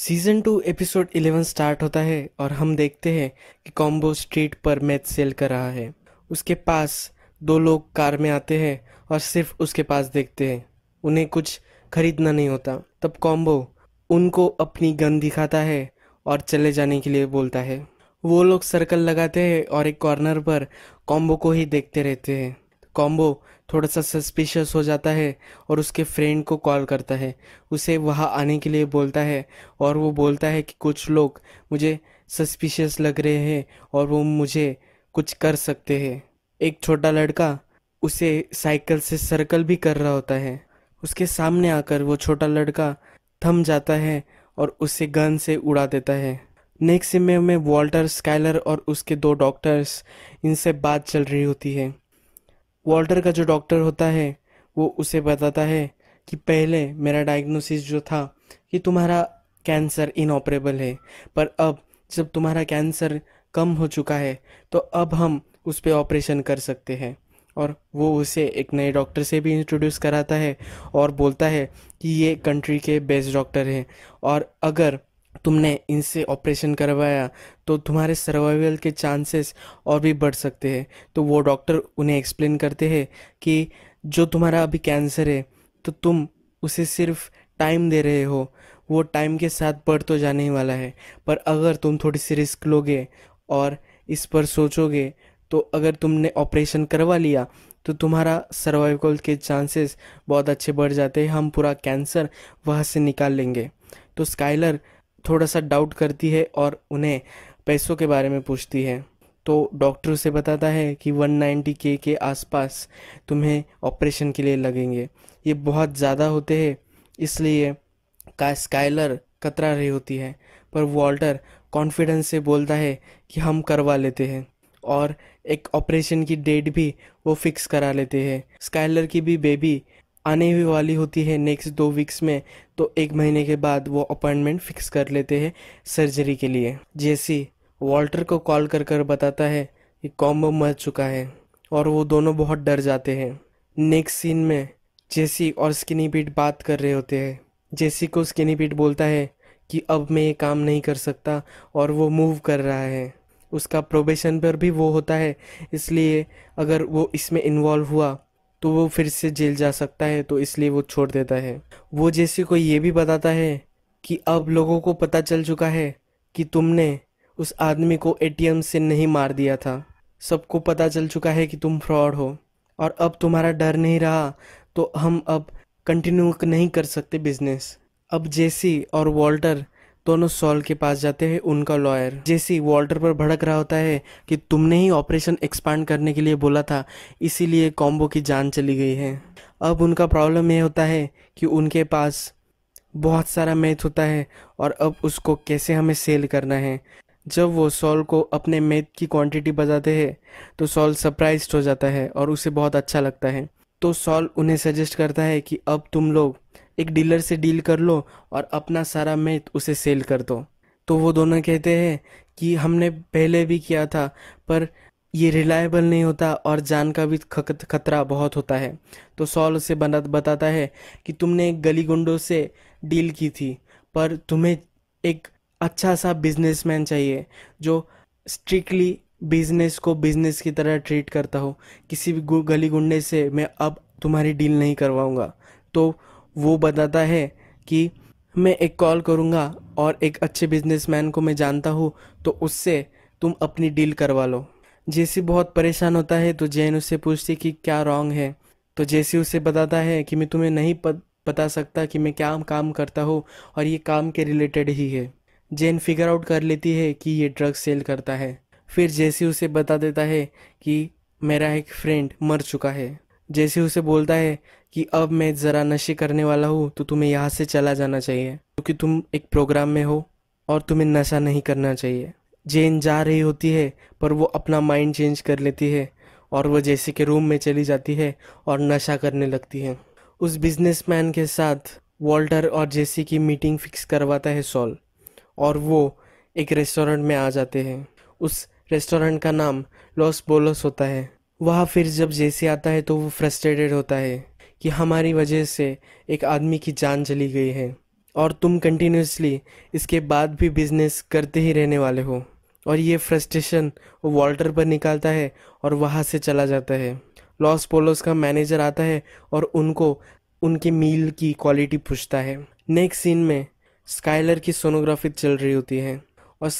season two episode eleven start होता है और हम देखते हैं कि कॉम्बो स्ट्रीट पर मैच सेल कर रहा है उसके पास दो लोग कार में आते हैं और सिर्फ उसके पास देखते हैं उन्हें कुछ खरीदना नहीं होता तब कॉम्बो उनको अपनी गन दिखाता है और चले जाने के लिए बोलता है वो लोग सर्कल लगाते हैं और एक कॉर्नर पर कॉम्बो को ही देखते रहते हैं कॉम्बो थोड़ा सा सस्पिशियस हो जाता है और उसके फ्रेंड को कॉल करता है उसे वहाँ आने के लिए बोलता है और वो बोलता है कि कुछ लोग मुझे सस्पिशियस लग रहे हैं और वो मुझे कुछ कर सकते हैं एक छोटा लड़का उसे साइकिल से सर्कल भी कर रहा होता है उसके सामने आकर वो छोटा लड़का थम जाता है और उसे गन से उड़ा देता है नेक्स्ट में में वॉल्टर स्काइलर और उसके दो डॉक्टर्स इनसे बात चल रही होती है वॉल्टर का जो डॉक्टर होता है वो उसे बताता है कि पहले मेरा डायग्नोसिस जो था कि तुम्हारा कैंसर इनऑपरेबल है पर अब जब तुम्हारा कैंसर कम हो चुका है तो अब हम उस पर ऑपरेशन कर सकते हैं और वो उसे एक नए डॉक्टर से भी इंट्रोड्यूस कराता है और बोलता है कि ये कंट्री के बेस्ट डॉक्टर हैं और अगर तुमने इनसे ऑपरेशन करवाया तो तुम्हारे सर्वाइवल के चांसेस और भी बढ़ सकते हैं तो वो डॉक्टर उन्हें एक्सप्लेन करते हैं कि जो तुम्हारा अभी कैंसर है तो तुम उसे सिर्फ टाइम दे रहे हो वो टाइम के साथ बढ़ तो जाने ही वाला है पर अगर तुम थोड़ी सी रिस्क लोगे और इस पर सोचोगे तो अगर तुमने ऑपरेशन करवा लिया तो तुम्हारा सर्वाइवल के चांसेस बहुत अच्छे बढ़ जाते हैं हम पूरा कैंसर वहाँ से निकाल लेंगे तो स्काइलर थोड़ा सा डाउट करती है और उन्हें पैसों के बारे में पूछती है तो डॉक्टर उसे बताता है कि 190 के के आसपास तुम्हें ऑपरेशन के लिए लगेंगे ये बहुत ज़्यादा होते हैं इसलिए का स्काइलर कतरा रही होती है पर वॉल्टर कॉन्फिडेंस से बोलता है कि हम करवा लेते हैं और एक ऑपरेशन की डेट भी वो फिक्स करा लेते हैं स्काइलर की भी बेबी आने भी वाली होती है नेक्स्ट दो वीक्स में तो एक महीने के बाद वो अपॉइंटमेंट फिक्स कर लेते हैं सर्जरी के लिए जेसी वॉल्टर को कॉल कर कर बताता है कि कॉम्बो मर चुका है और वो दोनों बहुत डर जाते हैं नेक्स्ट सीन में जेसी और स्किनी पीट बात कर रहे होते हैं जेसी को स्किनी पीट बोलता है कि अब मैं ये काम नहीं कर सकता और वो मूव कर रहा है उसका प्रोबेशन पर भी वो होता है इसलिए अगर वो इसमें इन्वॉल्व हुआ तो वो फिर से जेल जा सकता है तो इसलिए वो छोड़ देता है वो जेसी को ये भी बताता है कि अब लोगों को पता चल चुका है कि तुमने उस आदमी को ए से नहीं मार दिया था सबको पता चल चुका है कि तुम फ्रॉड हो और अब तुम्हारा डर नहीं रहा तो हम अब कंटिन्यू नहीं कर सकते बिजनेस अब जेसी और वॉल्टर दोनों सॉल के पास जाते हैं उनका लॉयर जैसी वॉल्टर पर भड़क रहा होता है कि तुमने ही ऑपरेशन एक्सपांड करने के लिए बोला था इसीलिए कॉम्बो की जान चली गई है अब उनका प्रॉब्लम यह होता है कि उनके पास बहुत सारा मैथ होता है और अब उसको कैसे हमें सेल करना है जब वो सॉल को अपने मैथ की क्वांटिटी बताते हैं तो सॉल सरप्राइज हो जाता है और उसे बहुत अच्छा लगता है तो सॉल उन्हें सजेस्ट करता है कि अब तुम लोग एक डीलर से डील कर लो और अपना सारा मैथ उसे सेल कर दो तो वो दोनों कहते हैं कि हमने पहले भी किया था पर ये रिलायबल नहीं होता और जान का भी खतरा बहुत होता है तो सॉल उसे बना बताता है कि तुमने एक गली गुंडों से डील की थी पर तुम्हें एक अच्छा सा बिजनेसमैन चाहिए जो स्ट्रिक्टली बिजनेस को बिजनेस की तरह ट्रीट करता हो किसी भी गली गुंडे से मैं अब तुम्हारी डील नहीं करवाऊँगा तो वो बताता है कि मैं एक कॉल करूँगा और एक अच्छे बिजनेसमैन को मैं जानता हूँ तो उससे तुम अपनी डील करवा लो जेसी बहुत परेशान होता है तो जैन उससे पूछती कि क्या रॉन्ग है तो जेसी उसे बताता है कि मैं तुम्हें नहीं बता सकता कि मैं क्या काम करता हूँ और ये काम के रिलेटेड ही है जैन फिगर आउट कर लेती है कि ये ड्रग सेल करता है फिर जेसी उसे बता देता है कि मेरा एक फ्रेंड मर चुका है जैसे उसे बोलता है कि अब मैं ज़रा नशे करने वाला हूँ तो तुम्हें यहाँ से चला जाना चाहिए क्योंकि तुम एक प्रोग्राम में हो और तुम्हें नशा नहीं करना चाहिए जेन जा रही होती है पर वो अपना माइंड चेंज कर लेती है और वह जैसे के रूम में चली जाती है और नशा करने लगती है उस बिजनेसमैन के साथ वॉल्टर और जेसी की मीटिंग फिक्स करवाता है सॉल और वो एक रेस्टोरेंट में आ जाते हैं उस रेस्टोरेंट का नाम लॉस बोलस होता है वह फिर जब जैसे आता है तो वो फ्रस्ट्रेटेड होता है कि हमारी वजह से एक आदमी की जान चली गई है और तुम कंटिन्यूसली इसके बाद भी बिजनेस करते ही रहने वाले हो और ये फ्रस्ट्रेशन वो वॉल्टर पर निकालता है और वहाँ से चला जाता है लॉस पोलोस का मैनेजर आता है और उनको उनके मील की क्वालिटी पूछता है नेक्स्ट सीन में स्काइलर की सोनोग्राफी चल रही होती है और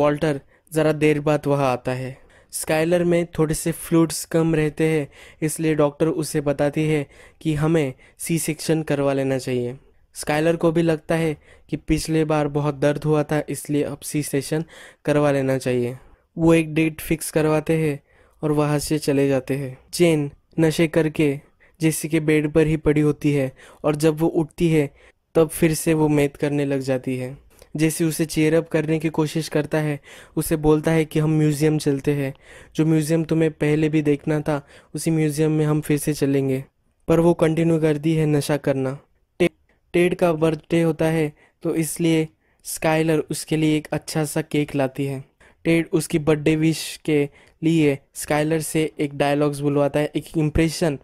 वॉल्टर ज़रा देर बाद वहाँ आता है स्काइलर में थोड़े से फ्लूड्स कम रहते हैं इसलिए डॉक्टर उसे बताती है कि हमें सी सेक्शन करवा लेना चाहिए स्काइलर को भी लगता है कि पिछले बार बहुत दर्द हुआ था इसलिए अब सी सेक्शन करवा लेना चाहिए वो एक डेट फिक्स करवाते हैं और वहाँ से चले जाते हैं चेन नशे करके जैसे कि बेड पर ही पड़ी होती है और जब वो उठती है तब फिर से वो मैथ करने लग जाती है जैसे उसे चेयरअप करने की कोशिश करता है उसे बोलता है कि हम म्यूज़ियम चलते हैं जो म्यूज़ियम तुम्हें पहले भी देखना था उसी म्यूज़ियम में हम फिर से चलेंगे पर वो कंटिन्यू करती है नशा करना टे, टेड का बर्थडे होता है तो इसलिए स्काइलर उसके लिए एक अच्छा सा केक लाती है टेड उसकी बर्थडे विश के लिए स्काइलर से एक डायलॉग्स बुलवाता है एक इम्प्रेशन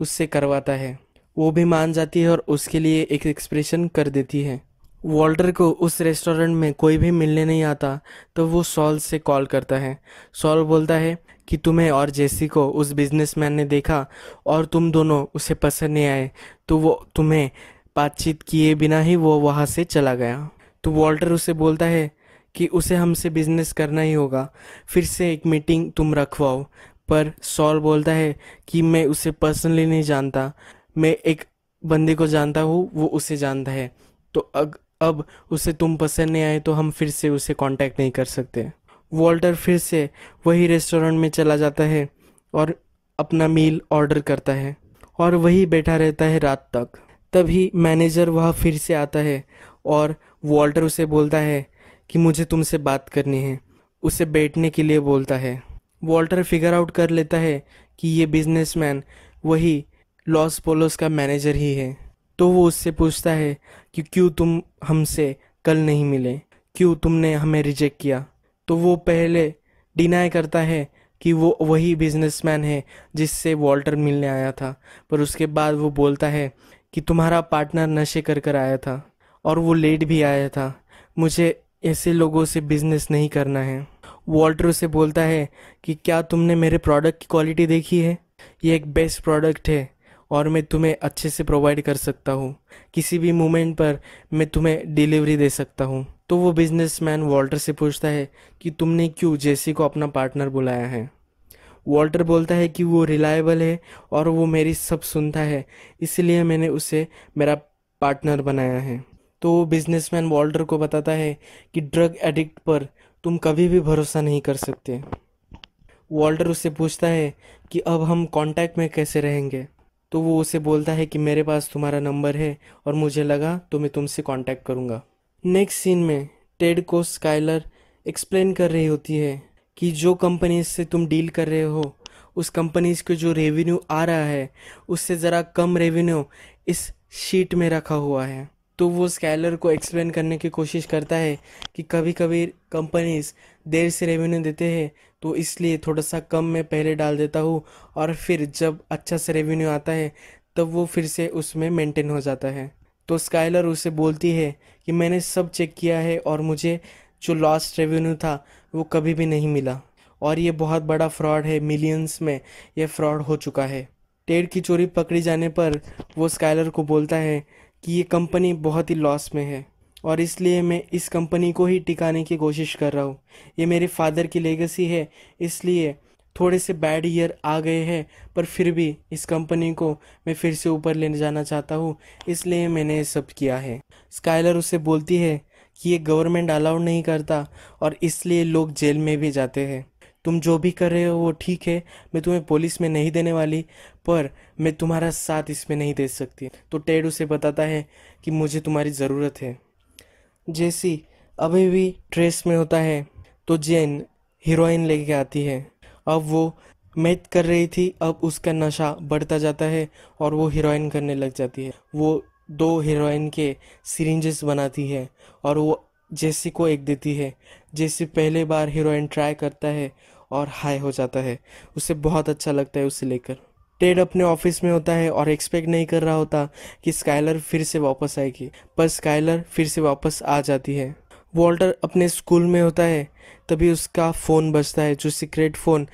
उससे करवाता है वो भी मान जाती है और उसके लिए एक एक्सप्रेशन कर देती है वॉल्टर को उस रेस्टोरेंट में कोई भी मिलने नहीं आता तो वो सॉल से कॉल करता है सॉल बोलता है कि तुम्हें और जेसी को उस बिजनेसमैन ने देखा और तुम दोनों उसे पसंद नहीं आए तो वो तुम्हें बातचीत किए बिना ही वो वहाँ से चला गया तो वॉल्टर उसे बोलता है कि उसे हमसे बिजनेस करना ही होगा फिर से एक मीटिंग तुम रखवाओ पर सॉल बोलता है कि मैं उसे पर्सनली नहीं जानता मैं एक बंदे को जानता हूँ वो उसे जानता है तो अग अब उसे तुम पसंद नहीं आए तो हम फिर से उसे कांटेक्ट नहीं कर सकते वॉल्टर फिर से वही रेस्टोरेंट में चला जाता है और अपना मील ऑर्डर करता है और वही बैठा रहता है रात तक तभी मैनेजर वहाँ फिर से आता है और वॉल्टर उसे बोलता है कि मुझे तुमसे बात करनी है उसे बैठने के लिए बोलता है वॉल्टर फिगर आउट कर लेता है कि ये बिजनेसमैन वही लॉस पोलोस का मैनेजर ही है तो वो उससे पूछता है कि क्यों तुम हमसे कल नहीं मिले क्यों तुमने हमें रिजेक्ट किया तो वो पहले डिनाई करता है कि वो वही बिजनेसमैन है जिससे वॉल्टर मिलने आया था पर उसके बाद वो बोलता है कि तुम्हारा पार्टनर नशे कर कर आया था और वो लेट भी आया था मुझे ऐसे लोगों से बिजनेस नहीं करना है वॉल्टर उसे बोलता है कि क्या तुमने मेरे प्रोडक्ट की क्वालिटी देखी है ये एक बेस्ट प्रोडक्ट है और मैं तुम्हें अच्छे से प्रोवाइड कर सकता हूँ किसी भी मोमेंट पर मैं तुम्हें डिलीवरी दे सकता हूँ तो वो बिजनेसमैन वॉल्टर से पूछता है कि तुमने क्यों जेसी को अपना पार्टनर बुलाया है वॉल्टर बोलता है कि वो रिलायबल है और वो मेरी सब सुनता है इसलिए मैंने उसे मेरा पार्टनर बनाया है तो वो बिजनेसमैन वॉल्टर को बताता है कि ड्रग एडिक्ट पर तुम कभी भी भरोसा नहीं कर सकते वॉल्टर उससे पूछता है कि अब हम कांटेक्ट में कैसे रहेंगे तो वो उसे बोलता है कि मेरे पास तुम्हारा नंबर है और मुझे लगा तो मैं तुमसे कांटेक्ट करूँगा नेक्स्ट सीन में टेड को स्काइलर एक्सप्लेन कर रही होती है कि जो कंपनी से तुम डील कर रहे हो उस कंपनीज के जो रेवेन्यू आ रहा है उससे ज़रा कम रेवेन्यू इस शीट में रखा हुआ है तो वो स्कैलर को एक्सप्लेन करने की कोशिश करता है कि कभी कभी कंपनीज देर से रेवेन्यू देते हैं तो इसलिए थोड़ा सा कम मैं पहले डाल देता हूँ और फिर जब अच्छा से रेवेन्यू आता है तब वो फिर से उसमें मेंटेन हो जाता है तो स्काइलर उसे बोलती है कि मैंने सब चेक किया है और मुझे जो लॉस्ट रेवेन्यू था वो कभी भी नहीं मिला और ये बहुत बड़ा फ्रॉड है मिलियंस में यह फ्रॉड हो चुका है टेड की चोरी पकड़ी जाने पर वो स्काइलर को बोलता है कि ये कंपनी बहुत ही लॉस में है और इसलिए मैं इस कंपनी को ही टिकाने की कोशिश कर रहा हूँ ये मेरे फादर की लेगेसी है इसलिए थोड़े से बैड ईयर आ गए हैं पर फिर भी इस कंपनी को मैं फिर से ऊपर लेने जाना चाहता हूँ इसलिए मैंने ये सब किया है स्काइलर उसे बोलती है कि ये गवर्नमेंट अलाउड नहीं करता और इसलिए लोग जेल में भी जाते हैं तुम जो भी कर रहे हो वो ठीक है मैं तुम्हें पुलिस में नहीं देने वाली पर मैं तुम्हारा साथ इसमें नहीं दे सकती तो टेड उसे बताता है कि मुझे तुम्हारी ज़रूरत है जेसी अभी भी ट्रेस में होता है तो जैन हीरोइन लेके आती है अब वो मैथ कर रही थी अब उसका नशा बढ़ता जाता है और वो हीरोइन करने लग जाती है वो दो हीरोइन के सीरेंजेस बनाती है और वो जेसी को एक देती है जेसी पहले बार हीरोइन ट्राई करता है और हाई हो जाता है उसे बहुत अच्छा लगता है उसे लेकर टेड अपने ऑफिस में होता है और एक्सपेक्ट नहीं कर रहा होता कि स्काइलर फिर से वापस आएगी पर स्काइलर फिर से वापस आ जाती है वॉल्टर अपने स्कूल में होता है तभी उसका फ़ोन बजता है जो सीक्रेट फ़ोन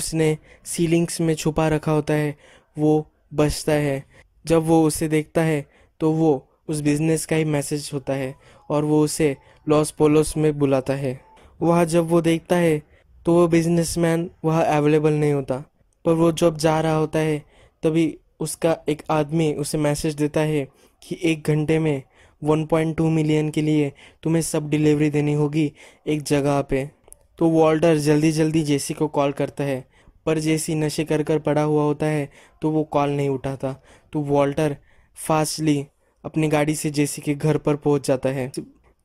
उसने सीलिंग्स में छुपा रखा होता है वो बजता है जब वो उसे देखता है तो वो उस बिज़नेस का ही मैसेज होता है और वो उसे लॉस पोलोस में बुलाता है वह जब वो देखता है तो वो बिजनेसमैन वह अवेलेबल नहीं होता पर वो जब जा रहा होता है तभी उसका एक आदमी उसे मैसेज देता है कि एक घंटे में 1.2 मिलियन के लिए तुम्हें सब डिलीवरी देनी होगी एक जगह पे तो वॉल्डर जल्दी जल्दी जेसी को कॉल करता है पर जेसी नशे कर कर पड़ा हुआ होता है तो वो कॉल नहीं उठाता तो वॉल्टर फास्टली अपनी गाड़ी से जेसी के घर पर पहुंच जाता है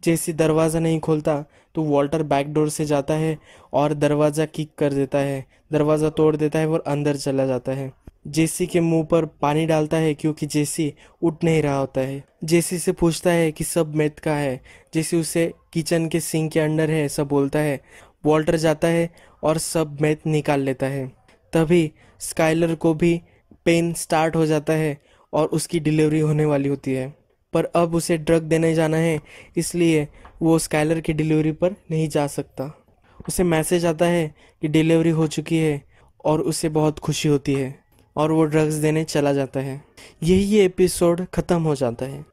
जैसे दरवाज़ा नहीं खोलता तो वॉल्टर बैकडोर से जाता है और दरवाज़ा किक कर देता है दरवाज़ा तोड़ देता है और अंदर चला जाता है जेसी के मुंह पर पानी डालता है क्योंकि जेसी उठ नहीं रहा होता है जेसी से पूछता है कि सब मेथ का है जेसी उसे किचन के सिंक के अंडर है ऐसा बोलता है वॉल्टर जाता है और सब मेथ निकाल लेता है तभी स्काइलर को भी पेन स्टार्ट हो जाता है और उसकी डिलीवरी होने वाली होती है पर अब उसे ड्रग देने जाना है इसलिए वो स्काइलर की डिलीवरी पर नहीं जा सकता उसे मैसेज आता है कि डिलीवरी हो चुकी है और उसे बहुत खुशी होती है और वो ड्रग्स देने चला जाता है यही ये एपिसोड ख़त्म हो जाता है